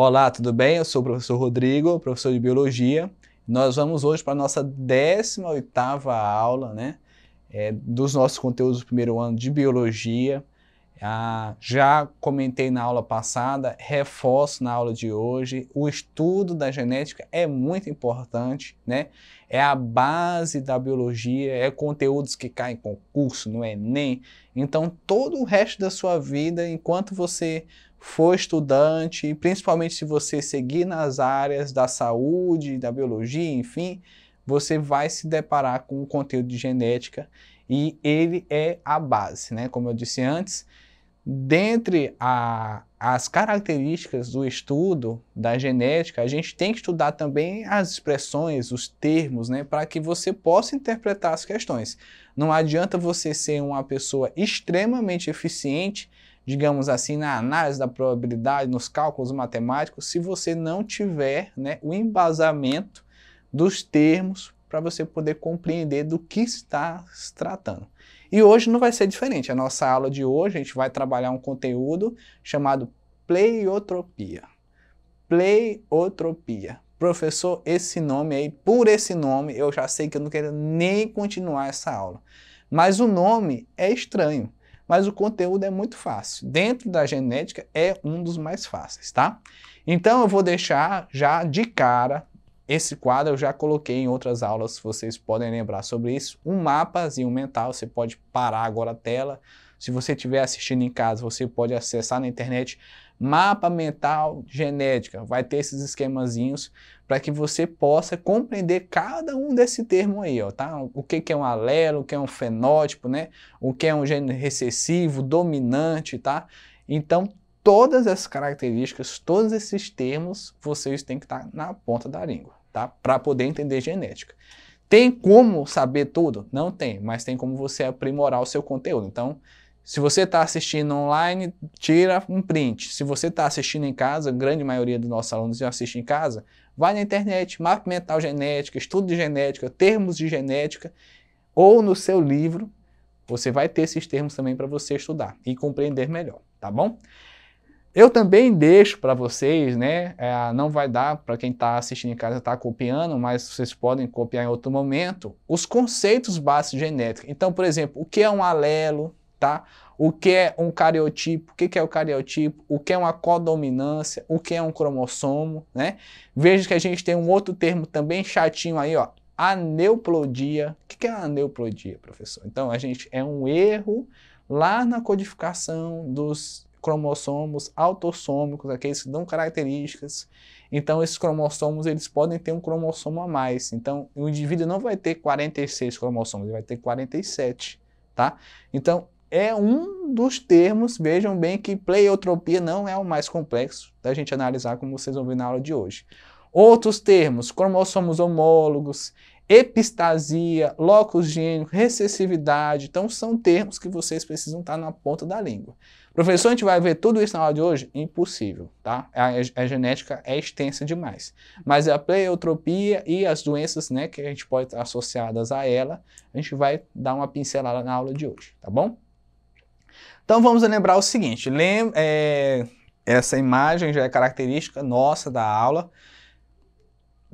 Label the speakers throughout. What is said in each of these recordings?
Speaker 1: Olá, tudo bem? Eu sou o professor Rodrigo, professor de Biologia. Nós vamos hoje para a nossa 18ª aula né, é, dos nossos conteúdos do primeiro ano de Biologia. Ah, já comentei na aula passada, reforço na aula de hoje, o estudo da genética é muito importante, né? É a base da biologia, é conteúdos que caem em concurso, no é Enem. Então, todo o resto da sua vida, enquanto você for estudante, principalmente se você seguir nas áreas da saúde, da biologia, enfim, você vai se deparar com o conteúdo de genética e ele é a base, né? Como eu disse antes, dentre a, as características do estudo da genética, a gente tem que estudar também as expressões, os termos, né, para que você possa interpretar as questões. Não adianta você ser uma pessoa extremamente eficiente digamos assim, na análise da probabilidade, nos cálculos matemáticos, se você não tiver né, o embasamento dos termos para você poder compreender do que está se tratando. E hoje não vai ser diferente. A nossa aula de hoje a gente vai trabalhar um conteúdo chamado pleiotropia. Pleiotropia. Professor, esse nome aí, por esse nome, eu já sei que eu não quero nem continuar essa aula. Mas o nome é estranho mas o conteúdo é muito fácil. Dentro da genética é um dos mais fáceis, tá? Então eu vou deixar já de cara esse quadro eu já coloquei em outras aulas, vocês podem lembrar sobre isso. Um mapazinho mental, você pode parar agora a tela. Se você estiver assistindo em casa, você pode acessar na internet mapa mental genética. Vai ter esses esquemazinhos para que você possa compreender cada um desse termo aí, ó, tá? O que, que é um alelo, o que é um fenótipo, né? O que é um gene recessivo, dominante, tá? Então, todas essas características, todos esses termos, vocês têm que estar tá na ponta da língua, tá? Para poder entender genética. Tem como saber tudo? Não tem, mas tem como você aprimorar o seu conteúdo. Então, se você está assistindo online, tira um print. Se você está assistindo em casa, grande maioria dos nossos alunos assiste em casa, Vai na internet, mapa mental genética, estudo de genética, termos de genética, ou no seu livro, você vai ter esses termos também para você estudar e compreender melhor, tá bom? Eu também deixo para vocês, né? É, não vai dar para quem está assistindo em casa estar tá copiando, mas vocês podem copiar em outro momento os conceitos básicos de genética. Então, por exemplo, o que é um alelo, tá? o que é um cariotipo, o que é o cariotipo, o que é uma codominância, o que é um cromossomo, né? Veja que a gente tem um outro termo também chatinho aí, ó, aneuplodia. O que é aneuplodia, professor? Então, a gente é um erro lá na codificação dos cromossomos autossômicos, aqueles que dão características. Então, esses cromossomos, eles podem ter um cromossomo a mais. Então, o indivíduo não vai ter 46 cromossomos, ele vai ter 47, tá? Então, é um dos termos, vejam bem que pleiotropia não é o mais complexo da gente analisar, como vocês vão ver na aula de hoje. Outros termos, cromossomos homólogos, epistasia, locus gênico, recessividade, então são termos que vocês precisam estar na ponta da língua. Professor, a gente vai ver tudo isso na aula de hoje? Impossível, tá? A, a genética é extensa demais. Mas a pleiotropia e as doenças, né, que a gente pode estar associadas a ela, a gente vai dar uma pincelada na aula de hoje, tá bom? Então vamos lembrar o seguinte: lem é, essa imagem já é característica nossa da aula.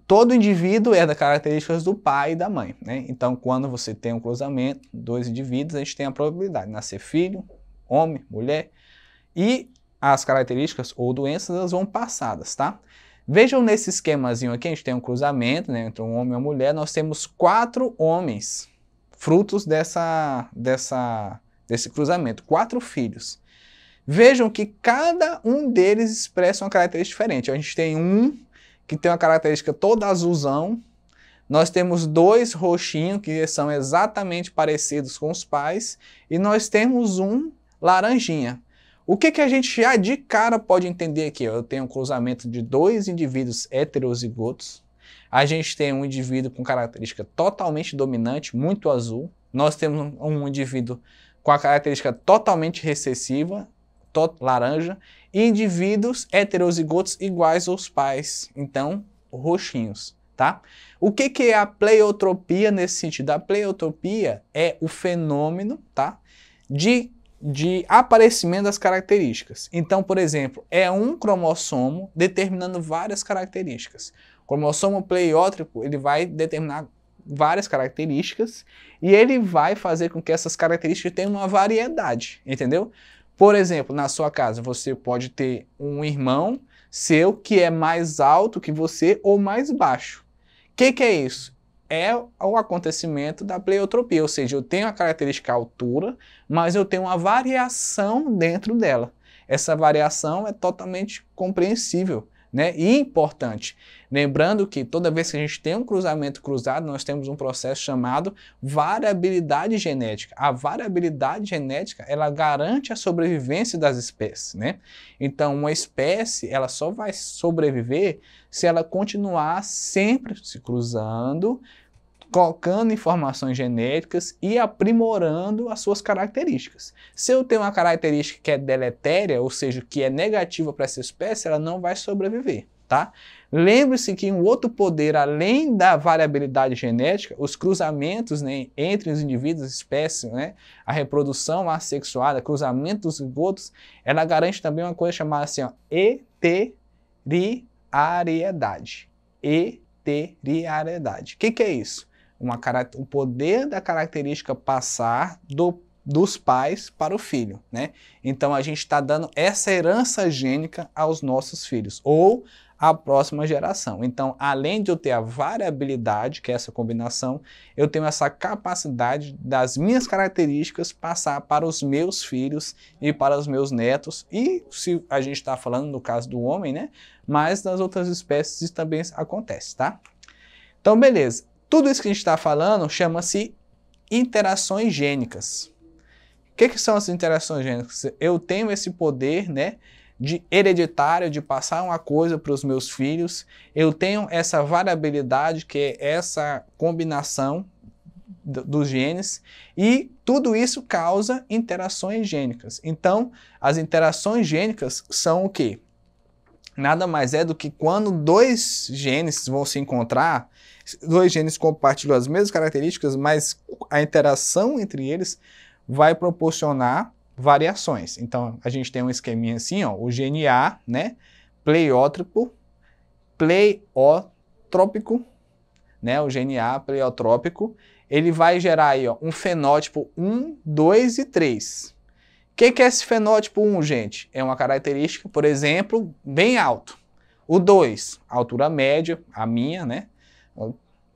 Speaker 1: Todo indivíduo é das características do pai e da mãe. Né? Então, quando você tem um cruzamento, dois indivíduos, a gente tem a probabilidade de nascer filho, homem, mulher. E as características ou doenças elas vão passadas, tá? Vejam nesse esquemazinho aqui, a gente tem um cruzamento né, entre um homem e uma mulher, nós temos quatro homens frutos dessa, dessa desse cruzamento, quatro filhos. Vejam que cada um deles expressa uma característica diferente. A gente tem um que tem uma característica toda azulzão, nós temos dois roxinhos que são exatamente parecidos com os pais e nós temos um laranjinha. O que, que a gente já de cara pode entender aqui? Eu tenho um cruzamento de dois indivíduos heterozigotos, a gente tem um indivíduo com característica totalmente dominante, muito azul, nós temos um indivíduo com a característica totalmente recessiva, to laranja, e indivíduos heterozigotos iguais aos pais, então roxinhos. Tá? O que, que é a pleiotropia nesse sentido? A pleiotropia é o fenômeno tá? de, de aparecimento das características. Então, por exemplo, é um cromossomo determinando várias características. O cromossomo pleiótrico ele vai determinar várias características e ele vai fazer com que essas características tenham uma variedade, entendeu? Por exemplo, na sua casa você pode ter um irmão seu que é mais alto que você ou mais baixo. O que, que é isso? é o acontecimento da pleiotropia, ou seja, eu tenho a característica altura, mas eu tenho uma variação dentro dela. Essa variação é totalmente compreensível né? E importante, lembrando que toda vez que a gente tem um cruzamento cruzado, nós temos um processo chamado variabilidade genética. A variabilidade genética, ela garante a sobrevivência das espécies, né? Então, uma espécie, ela só vai sobreviver se ela continuar sempre se cruzando, colocando informações genéticas e aprimorando as suas características. Se eu tenho uma característica que é deletéria, ou seja, que é negativa para essa espécie, ela não vai sobreviver. Tá? Lembre-se que um outro poder, além da variabilidade genética, os cruzamentos né, entre os indivíduos, espécies, né, a reprodução assexuada, cruzamento dos zigotos, ela garante também uma coisa chamada assim, ó, eteriariedade. Eteriariedade. O que, que é isso? Uma, o poder da característica passar do, dos pais para o filho, né? Então a gente está dando essa herança gênica aos nossos filhos ou à próxima geração. Então, além de eu ter a variabilidade, que é essa combinação, eu tenho essa capacidade das minhas características passar para os meus filhos e para os meus netos. E se a gente está falando no caso do homem, né? Mas nas outras espécies isso também acontece, tá? Então, beleza. Tudo isso que a gente está falando chama-se interações gênicas. O que, que, são as interações gênicas? Eu tenho esse poder, né? De hereditário, de passar uma coisa para os meus filhos. Eu tenho essa variabilidade, que é essa combinação dos genes, e tudo isso causa interações gênicas. Então, as interações gênicas são o quê? nada mais é do que quando dois genes vão se encontrar, dois genes compartilham as mesmas características, mas a interação entre eles vai proporcionar variações. Então, a gente tem um esqueminha assim, ó, o gene A, né, pleiótropo, pleiotrópico, né, o gene A pleiotrópico, ele vai gerar aí, ó, um fenótipo 1, 2 e 3. O que, que é esse fenótipo 1, gente? É uma característica, por exemplo, bem alto. O 2, altura média, a minha, né?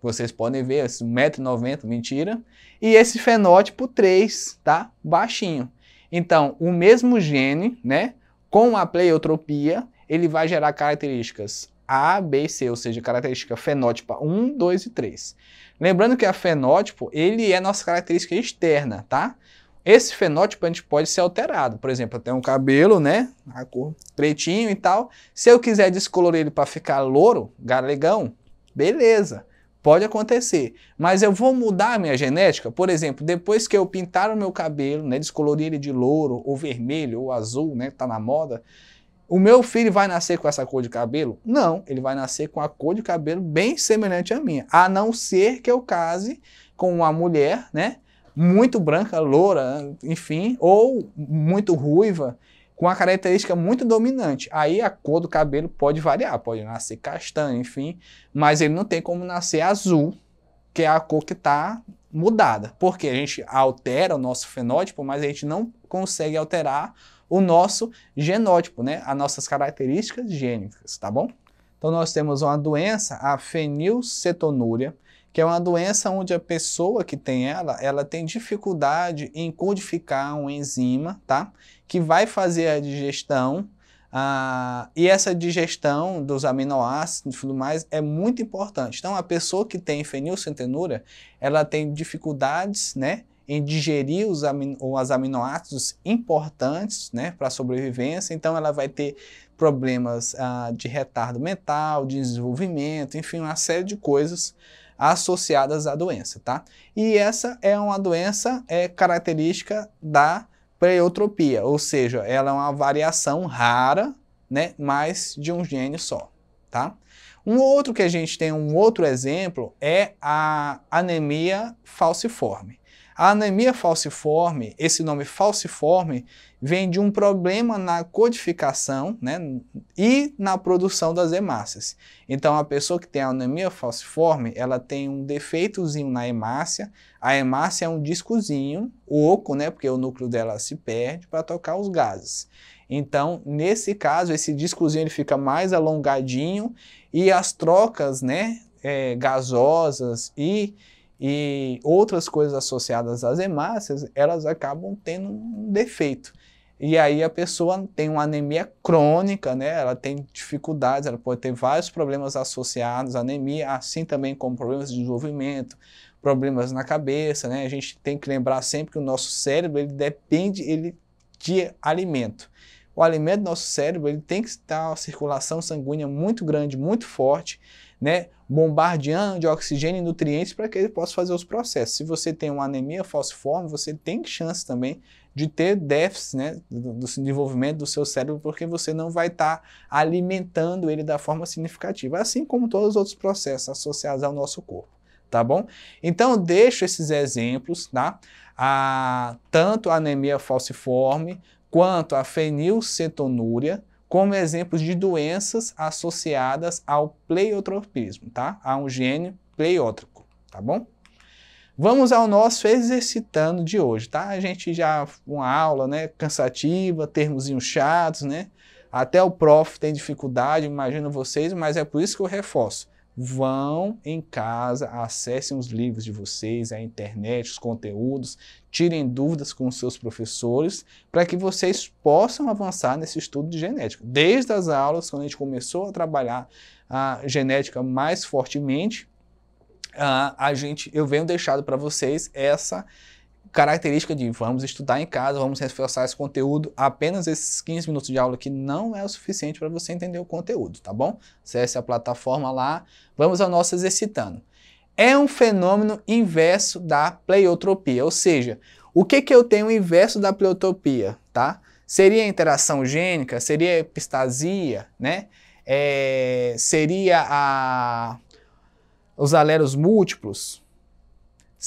Speaker 1: Vocês podem ver, 1,90m, mentira. E esse fenótipo 3, tá? Baixinho. Então, o mesmo gene, né? Com a pleiotropia, ele vai gerar características A, B e C, ou seja, característica fenótipa 1, 2 e 3. Lembrando que a fenótipo, ele é nossa característica externa, tá? Esse fenótipo a gente pode ser alterado. Por exemplo, eu tenho um cabelo, né? A cor pretinho e tal. Se eu quiser descolorir ele para ficar louro, galegão, beleza. Pode acontecer. Mas eu vou mudar a minha genética? Por exemplo, depois que eu pintar o meu cabelo, né? Descolorir ele de louro, ou vermelho, ou azul, né? Tá na moda. O meu filho vai nascer com essa cor de cabelo? Não, ele vai nascer com a cor de cabelo bem semelhante à minha, a não ser que eu case com uma mulher, né, muito branca, loura, enfim, ou muito ruiva, com a característica muito dominante. Aí a cor do cabelo pode variar, pode nascer castanho, enfim, mas ele não tem como nascer azul, que é a cor que está mudada, porque a gente altera o nosso fenótipo, mas a gente não consegue alterar o nosso genótipo, né? As nossas características gênicas, tá bom? Então nós temos uma doença, a fenilcetonúria, que é uma doença onde a pessoa que tem ela, ela tem dificuldade em codificar um enzima, tá? Que vai fazer a digestão ah, e essa digestão dos aminoácidos e tudo mais é muito importante. Então, a pessoa que tem fenilcentenura, ela tem dificuldades, né? em digerir os amino, as aminoácidos importantes né, para a sobrevivência, então ela vai ter problemas ah, de retardo mental, de desenvolvimento, enfim, uma série de coisas associadas à doença, tá? E essa é uma doença é, característica da pleiotropia, ou seja, ela é uma variação rara, né, mas de um gene só, tá? Um outro que a gente tem, um outro exemplo, é a anemia falciforme. A anemia falciforme, esse nome falciforme, vem de um problema na codificação né, e na produção das hemácias. Então, a pessoa que tem anemia falciforme, ela tem um defeitozinho na hemácia. A hemácia é um discozinho oco, né, porque o núcleo dela se perde para tocar os gases. Então, nesse caso, esse discozinho ele fica mais alongadinho e as trocas né, é, gasosas e e outras coisas associadas às hemácias, elas acabam tendo um defeito. E aí a pessoa tem uma anemia crônica, né? Ela tem dificuldades, ela pode ter vários problemas associados à anemia, assim também como problemas de desenvolvimento, problemas na cabeça, né? A gente tem que lembrar sempre que o nosso cérebro, ele depende ele de alimento. O alimento do nosso cérebro, ele tem que estar uma circulação sanguínea muito grande, muito forte, né, bombardeando de oxigênio e nutrientes para que ele possa fazer os processos. Se você tem uma anemia falciforme, você tem chance também de ter déficit né, do, do, desenvolvimento do seu cérebro, porque você não vai estar tá alimentando ele da forma significativa, assim como todos os outros processos associados ao nosso corpo. Tá bom? Então, eu deixo esses exemplos, tá? A, tanto a anemia falciforme quanto a fenilcetonúria, como exemplos de doenças associadas ao pleiotropismo, tá? A um gene pleiótrico, tá bom? Vamos ao nosso exercitando de hoje, tá? A gente já uma aula, né, cansativa, termozinhos chatos, né? Até o prof tem dificuldade, imagino vocês, mas é por isso que eu reforço. Vão em casa, acessem os livros de vocês, a internet, os conteúdos, tirem dúvidas com os seus professores para que vocês possam avançar nesse estudo de genética. Desde as aulas, quando a gente começou a trabalhar a genética mais fortemente, ah, a gente, eu venho deixado para vocês essa característica de vamos estudar em casa, vamos reforçar esse conteúdo. Apenas esses 15 minutos de aula aqui não é o suficiente para você entender o conteúdo, tá bom? Acesse a plataforma lá. Vamos ao nosso exercitando. É um fenômeno inverso da pleiotropia, ou seja, o que, que eu tenho inverso da pleiotropia, tá? Seria interação gênica? Seria epistasia, né? É, seria a, os aleros múltiplos?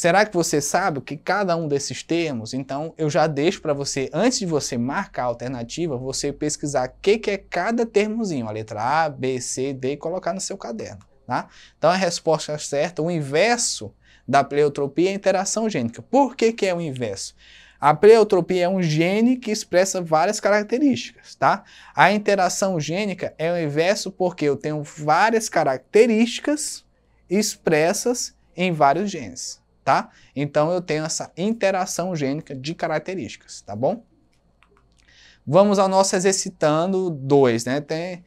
Speaker 1: Será que você sabe o que cada um desses termos? Então, eu já deixo para você, antes de você marcar a alternativa, você pesquisar o que, que é cada termozinho, a letra A, B, C, D, e colocar no seu caderno. Tá? Então, a resposta é certa, o inverso da pleiotropia é a interação gênica. Por que, que é o inverso? A pleiotropia é um gene que expressa várias características, tá? A interação gênica é o inverso porque eu tenho várias características expressas em vários genes tá? Então eu tenho essa interação gênica de características, tá bom? Vamos ao nosso exercitando 2, né? Tem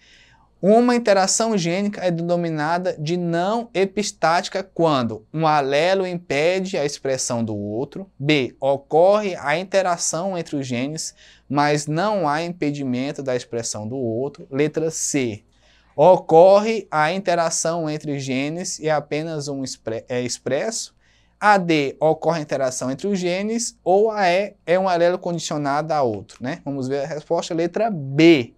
Speaker 1: uma interação gênica é denominada de não epistática quando um alelo impede a expressão do outro, b, ocorre a interação entre os genes, mas não há impedimento da expressão do outro, letra c, ocorre a interação entre genes e apenas um é expresso, a D ocorre interação entre os genes ou a E é um alelo condicionado a outro, né? Vamos ver a resposta, letra B.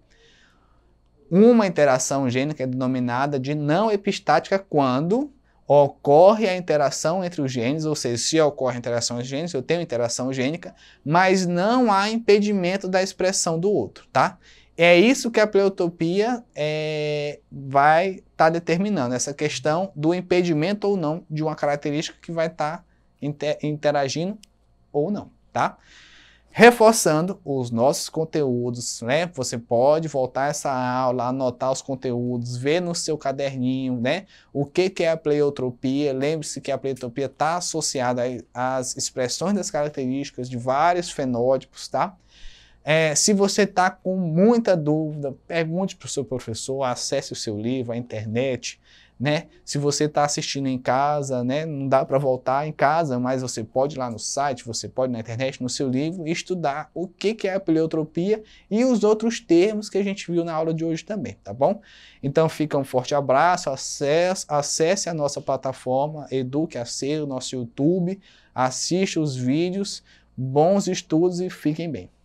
Speaker 1: Uma interação gênica é denominada de não epistática quando ocorre a interação entre os genes, ou seja, se ocorre a interação entre os genes, eu tenho interação gênica, mas não há impedimento da expressão do outro, tá? É isso que a pleiotopia é, vai estar tá determinando, essa questão do impedimento ou não de uma característica que vai estar tá inter interagindo ou não, tá? Reforçando os nossos conteúdos, né? Você pode voltar essa aula, anotar os conteúdos, ver no seu caderninho, né? O que, que é a pleiotropia. Lembre-se que a pleiotropia está associada às expressões das características de vários fenótipos, tá? É, se você está com muita dúvida, pergunte para o seu professor, acesse o seu livro, a internet. Né? Se você está assistindo em casa, né? não dá para voltar em casa, mas você pode ir lá no site, você pode na internet, no seu livro, estudar o que, que é a pleiotropia e os outros termos que a gente viu na aula de hoje também, tá bom? Então fica um forte abraço, acesse, acesse a nossa plataforma Eduque a Ser, o nosso YouTube, assista os vídeos, bons estudos e fiquem bem.